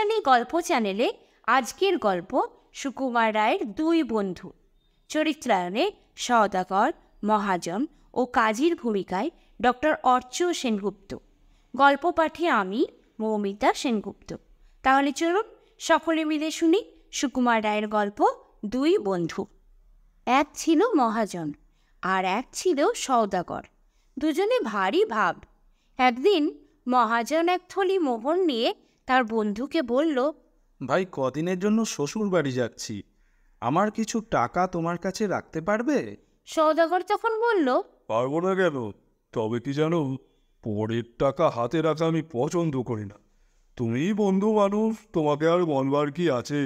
তাহলে এই গল্প চ্যানেলে আজকের গল্প সুকুমার রায়ের দুই বন্ধু চরিত্রায়নে সওদাগর মহাজন ও কাজীর ভূমিকায় ডক্টর অর্চ সেনগুপ্ত গল্প পাঠে আমি মৌমিতা সেনগুপ্ত তাহলে চলুন সকলে মিলে শুনি সুকুমার রায়ের গল্প দুই বন্ধু এক ছিল মহাজন আর এক ছিল সওদাগর দুজনে ভারী ভাব একদিন মহাজন এক থলি মোহন নিয়ে তার বন্ধুকে বলল ভাই কদিনের জন্য শ্বশুর বাড়ি যাচ্ছি আমার কিছু টাকা তোমার কাছে রাখতে পারবে সৌদাগর তখন বলল পারবো না কেন তবে কি জানো পরের টাকা হাতে রাখা আমি পছন্দ করি না তুমি বন্ধু মানুষ তোমাকে আর বলবার কি আছে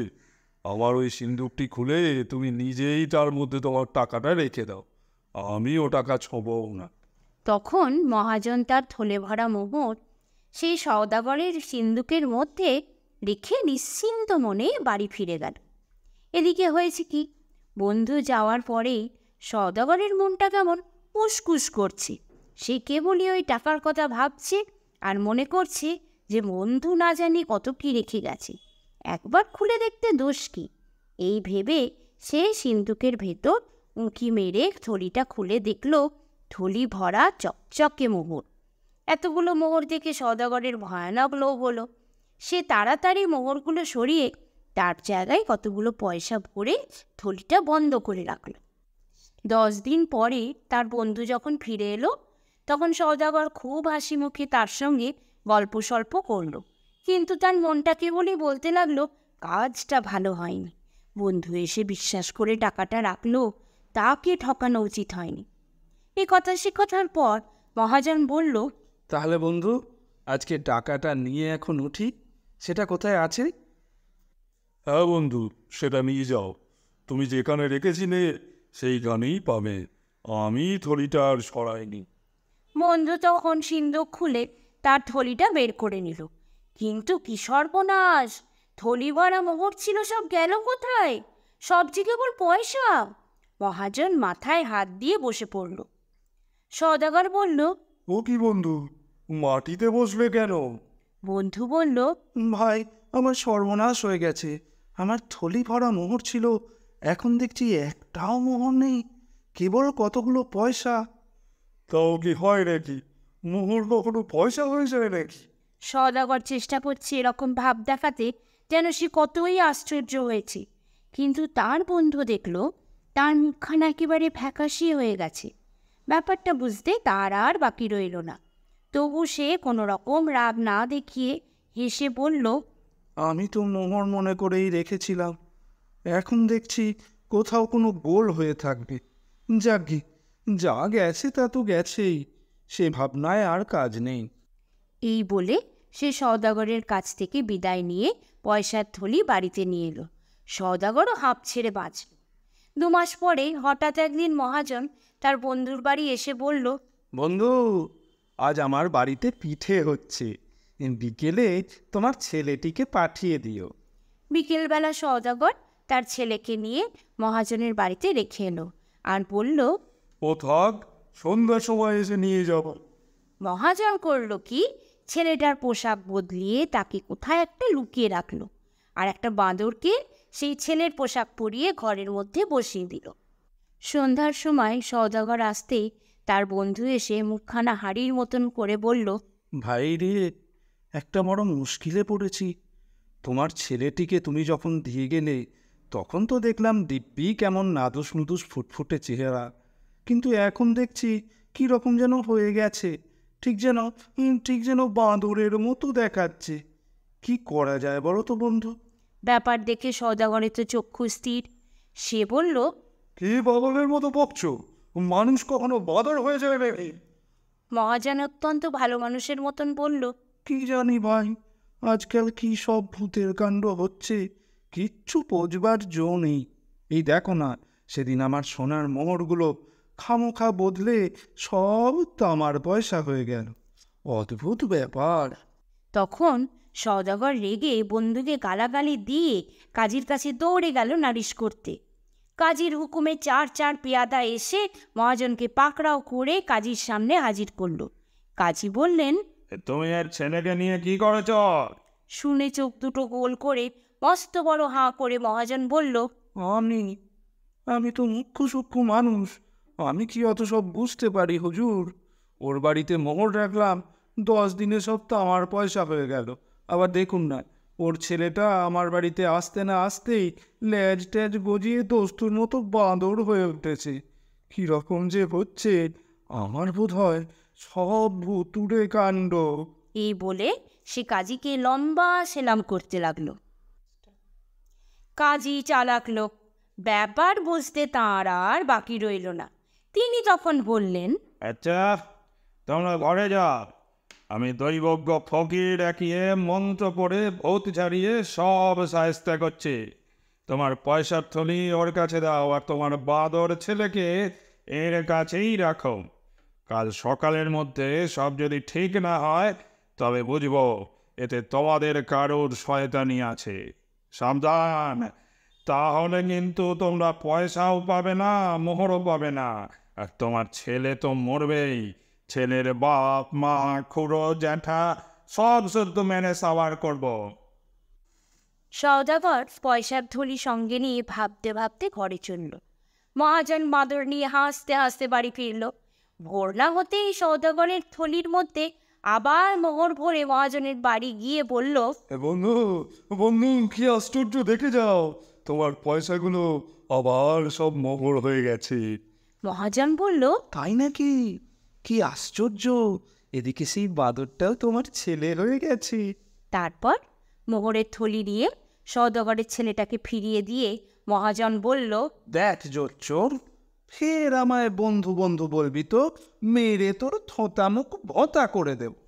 আমার ওই সিন্দুকটি খুলে তুমি নিজেই তার মধ্যে তোমার টাকাটা রেখে দাও আমি ও টাকা ছবও না তখন মহাজন তার থলে ভরা মোহর সেই সওদাগরের সিন্দুকের মধ্যে রেখে নিশ্চিন্ত মনে বাড়ি ফিরে গেল এদিকে হয়েছে কি বন্ধু যাওয়ার পরেই সওদাগরের মনটা কেমন উসকুস করছে সে কেবলই ওই টাকার কথা ভাবছে আর মনে করছে যে বন্ধু না জানি কত কী রেখে গেছে একবার খুলে দেখতে দোষ কি এই ভেবে সে সিন্দুকের ভেতর উঁকি মেরে থলিটা খুলে দেখল থলি ভরা চকচকে মোহর এতগুলো মোহর দেখে সদাগরের ভয়ানক লোভ হলো সে তাড়াতাড়ি মোহরগুলো সরিয়ে তার জায়গায় কতগুলো পয়সা ভরে থলিটা বন্ধ করে রাখল দশ দিন পরে তার বন্ধু যখন ফিরে এলো তখন সদাগর খুব হাসি মুখে তার সঙ্গে গল্প সল্প করল কিন্তু তার মনটা কেবলই বলতে লাগলো কাজটা ভালো হয়নি বন্ধু এসে বিশ্বাস করে টাকাটা রাখলো তাকে ঠকানো উচিত হয়নি এ কথা সে পর মহাজন বলল তাহলে বন্ধু আজকে টাকাটা নিয়ে এখন উঠি সেটা কোথায় আছে হ্যাঁ বন্ধু সেটা নিয়ে যাও তুমি যেখানে রেখেছিলে সেইখানেই পাবে আমি থলিটা আর সরাইনি মঞ্জু তখন সিন্দুক খুলে তার থলিটা বের করে নিল কিন্তু কি সর্বনাশ থলি ভরা মোহর ছিল সব গেল কোথায় সব যে কেবল পয়সা মহাজন মাথায় হাত দিয়ে বসে পড়ল সদাগর বলল ও কি বন্ধু মাটিতে বসবে কেন বন্ধু বলল ভাই আমার সর্বনাশ হয়ে গেছে আমার থলি ভরা মোহর ছিল এখন দেখছি একটাও মোহর নেই কেবল কতগুলো পয়সা তাও কি হয় নাকি মোহর কখনো পয়সা হয়ে যায় নাকি সদাগর চেষ্টা করছে এরকম ভাব দেখাতে যেন সে কতই আশ্চর্য হয়েছে কিন্তু তার বন্ধু দেখল তার মুখখানা একেবারে ফ্যাকাশি হয়ে গেছে ব্যাপারটা বুঝতে তার আর বাকি রইল না তবু সে কোনো রকম রাগ না দেখিয়ে হেসে বলল আমি তো মোহর মনে করেই রেখেছিলাম এখন দেখছি কোথাও কোনো গোল হয়ে থাকবে যাগ্গে যা গেছে তা তো গেছেই সে ভাবনায় আর কাজ নেই এই বলে সে সৌদাগরের কাছ থেকে বিদায় নিয়ে পয়সার থলি বাড়িতে নিয়ে এলো সৌদাগরও হাঁপ ছেড়ে বাঁচল দু মাস পরে হঠাৎ একদিন মহাজন তার বন্ধুর বাড়ি এসে বলল বন্ধু আজ আমার বাড়িতে পিঠে হচ্ছে বিকেলে তোমার ছেলেটিকে পাঠিয়ে দিও বিকেলবেলা সওদাগর তার ছেলেকে নিয়ে মহাজনের বাড়িতে রেখে এলো আর বলল ও থাক সন্ধ্যা সময় এসে নিয়ে যাব মহাজন করলো কি ছেলেটার পোশাক বদলিয়ে তাকে কোথায় একটা লুকিয়ে রাখলো আর একটা বাঁদরকে সেই ছেলের পোশাক পরিয়ে ঘরের মধ্যে বসিয়ে দিল সন্ধ্যার সময় সওদাগর আসতেই তার বন্ধু এসে মুখখানা হাড়ির মতন করে বলল ভাই রে একটা বড় মুশকিলে পড়েছি তোমার ছেলেটিকে তুমি যখন দিয়ে গেলে তখন তো দেখলাম দিব্যি কেমন নাদুস নুদুস ফুটফুটে চেহারা কিন্তু এখন দেখছি কি রকম যেন হয়ে গেছে ঠিক যেন ঠিক যেন বাঁদরের মতো দেখাচ্ছে কি করা যায় বলো তো বন্ধু ব্যাপার দেখে সদাগরের চক্ষু স্থির সে বলল কি বগলের মতো বকছ মানুষ কখনো বদর হয়ে যাবে মহাজান অত্যন্ত ভালো মানুষের মতন বলল কি জানি ভাই আজকাল কি সব ভূতের কাণ্ড হচ্ছে কিচ্ছু বোঝবার জো নেই এই দেখো না সেদিন আমার সোনার মোহরগুলো খামোখা বদলে সব তামার পয়সা হয়ে গেল অদ্ভুত ব্যাপার তখন সওদাগর রেগে বন্ধুকে গালাগালি দিয়ে কাজীর কাছে দৌড়ে গেল নারিশ করতে কাজীর হুকুমে চার চার পেয়াদা এসে মহাজনকে পাকড়াও করে কাজীর সামনে হাজির করল কাজী বললেন তুমি আর ছেলেকে নিয়ে কি করেছ শুনে চোখ দুটো গোল করে মস্ত বড় হাঁ করে মহাজন বলল আমি আমি তো মুখ্য সূক্ষ্ম মানুষ আমি কি অত সব বুঝতে পারি হুজুর ওর বাড়িতে মোহর রাখলাম দশ দিনে সব তো আমার পয়সা হয়ে গেল আবার দেখুন না ওর ছেলেটা আমার বাড়িতে আসতে না আসতেই ল্যাজ ট্যাজ গজিয়ে দস্তুর মতো বাঁদর হয়ে উঠেছে কীরকম যে হচ্ছে আমার বোধ হয় সব ভুতুড়ে কাণ্ড এই বলে সে কাজীকে লম্বা সেলাম করতে লাগলো কাজী চালাক লোক ব্যাপার বুঝতে তাঁর আর বাকি রইল না তিনি তখন বললেন আচ্ছা তোমরা ঘরে যাও আমি দৈবজ্ঞ ফকির একিয়ে মন্ত্র পড়ে ভৌত ছাড়িয়ে সব সায়স্তা করছে তোমার পয়সার থলি ওর কাছে দাও আর তোমার বাদর ছেলেকে এর কাছেই রাখো কাল সকালের মধ্যে সব যদি ঠিক না হয় তবে বুঝব এতে তোমাদের কারোর শয়তানি আছে সাবধান তাহলে কিন্তু তোমরা পয়সাও পাবে না মোহরও পাবে না আর তোমার ছেলে তো মরবেই ছেলের বাপ মা খুড়ো জ্যাঠা সব সত্য মেনে সাবার করব সওদাগর পয়সার থলি সঙ্গে নিয়ে ভাবতে ভাবতে ঘরে চলল মহাজন মাদর নিয়ে হাসতে হাসতে বাড়ি ফিরল ভোর না হতেই সৌদাগরের থলির মধ্যে আবার মোহর ভরে মহাজনের বাড়ি গিয়ে বলল বন্ধু বন্ধু কি আশ্চর্য দেখে যাও তোমার পয়সাগুলো আবার সব মোহর হয়ে গেছে মহাজন বলল তাই নাকি কি আশ্চর্য এদিকে সেই বাদরটাও তোমার ছেলে হয়ে গেছে তারপর মোহরের থলি নিয়ে সদগরের ছেলেটাকে ফিরিয়ে দিয়ে মহাজন বলল দেখ চোর ফের আমায় বন্ধু বন্ধু বলবি তো মেরে তোর থতামুখ ভতা করে দেবো